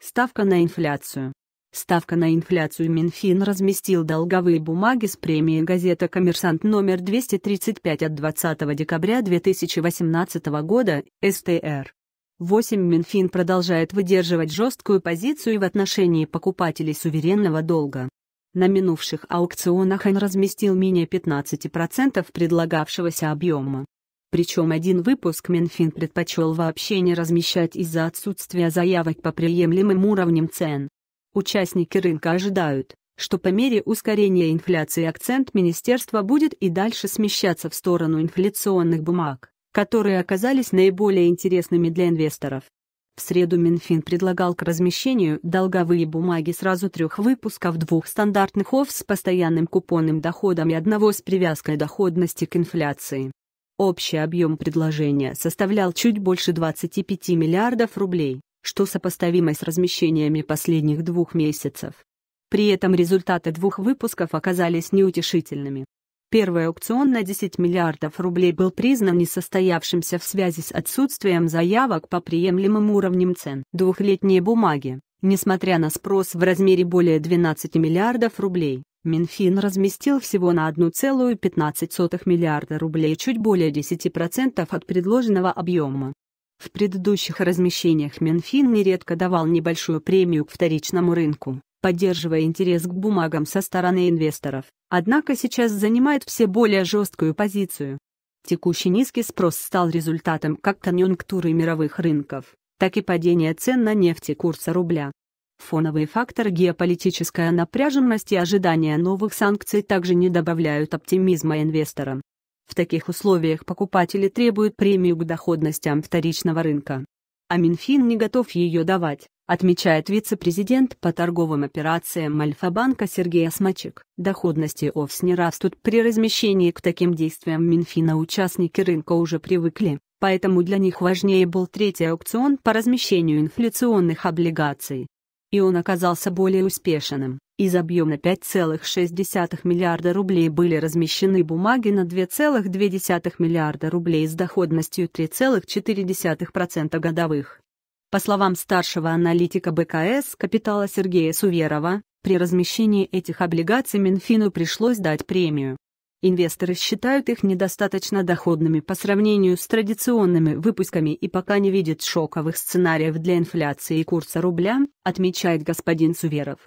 Ставка на инфляцию. Ставка на инфляцию Минфин разместил долговые бумаги с премией газета «Коммерсант» номер 235 от 20 декабря 2018 года, СТР. 8. Минфин продолжает выдерживать жесткую позицию в отношении покупателей суверенного долга. На минувших аукционах он разместил менее 15% предлагавшегося объема. Причем один выпуск Минфин предпочел вообще не размещать из-за отсутствия заявок по приемлемым уровням цен. Участники рынка ожидают, что по мере ускорения инфляции акцент министерства будет и дальше смещаться в сторону инфляционных бумаг, которые оказались наиболее интересными для инвесторов. В среду Минфин предлагал к размещению долговые бумаги сразу трех выпусков двух стандартных ОФ с постоянным купонным доходом и одного с привязкой доходности к инфляции. Общий объем предложения составлял чуть больше 25 миллиардов рублей, что сопоставимо с размещениями последних двух месяцев. При этом результаты двух выпусков оказались неутешительными. Первый аукцион на 10 миллиардов рублей был признан несостоявшимся в связи с отсутствием заявок по приемлемым уровням цен. Двухлетние бумаги, несмотря на спрос в размере более 12 миллиардов рублей, Минфин разместил всего на 1,15 миллиарда рублей чуть более 10% от предложенного объема. В предыдущих размещениях Минфин нередко давал небольшую премию к вторичному рынку, поддерживая интерес к бумагам со стороны инвесторов, однако сейчас занимает все более жесткую позицию. Текущий низкий спрос стал результатом как конъюнктуры мировых рынков, так и падения цен на нефть и курса рубля. Фоновый фактор геополитическая напряженность и ожидание новых санкций также не добавляют оптимизма инвесторам. В таких условиях покупатели требуют премию к доходностям вторичного рынка. А Минфин не готов ее давать, отмечает вице-президент по торговым операциям Альфа-банка Сергей Осмачек. Доходности ОФС не растут при размещении к таким действиям Минфина участники рынка уже привыкли, поэтому для них важнее был третий аукцион по размещению инфляционных облигаций и он оказался более успешным. Из объема 5,6 миллиарда рублей были размещены бумаги на 2,2 миллиарда рублей с доходностью 3,4% годовых. По словам старшего аналитика БКС «Капитала» Сергея Суверова, при размещении этих облигаций Минфину пришлось дать премию, Инвесторы считают их недостаточно доходными по сравнению с традиционными выпусками и пока не видят шоковых сценариев для инфляции и курса рубля, отмечает господин Суверов.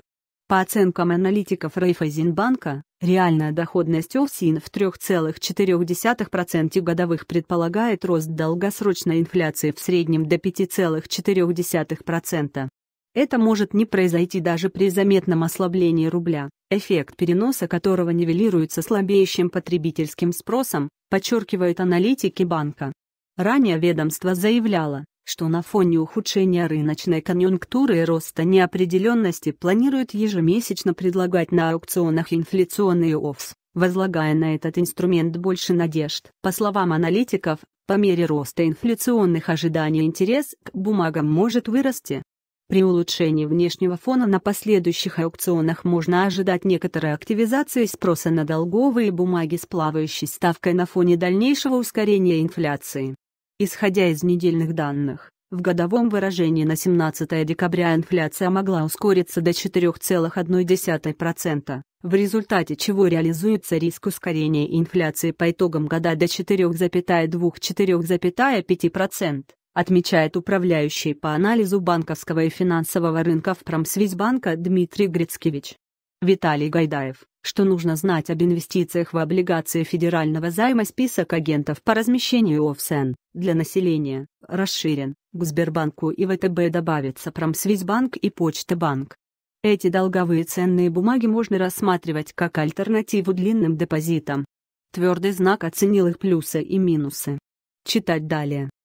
По оценкам аналитиков Райфайзенбанка, реальная доходность ОФСИН в 3,4% годовых предполагает рост долгосрочной инфляции в среднем до 5,4%. Это может не произойти даже при заметном ослаблении рубля, эффект переноса которого нивелируется слабеющим потребительским спросом, подчеркивают аналитики банка. Ранее ведомство заявляло, что на фоне ухудшения рыночной конъюнктуры и роста неопределенности планирует ежемесячно предлагать на аукционах инфляционные ОФС, возлагая на этот инструмент больше надежд. По словам аналитиков, по мере роста инфляционных ожиданий интерес к бумагам может вырасти, при улучшении внешнего фона на последующих аукционах можно ожидать некоторой активизации спроса на долговые бумаги с плавающей ставкой на фоне дальнейшего ускорения инфляции. Исходя из недельных данных, в годовом выражении на 17 декабря инфляция могла ускориться до 4,1%, в результате чего реализуется риск ускорения инфляции по итогам года до 4,2-4,5% отмечает управляющий по анализу банковского и финансового рынка в Промсвязьбанка Дмитрий Грицкевич. Виталий Гайдаев, что нужно знать об инвестициях в облигации федерального займа список агентов по размещению ОФСН для населения расширен, к Сбербанку и ВТБ добавится Промсвязьбанк и Почта банк. Эти долговые ценные бумаги можно рассматривать как альтернативу длинным депозитам. Твердый знак оценил их плюсы и минусы. Читать далее.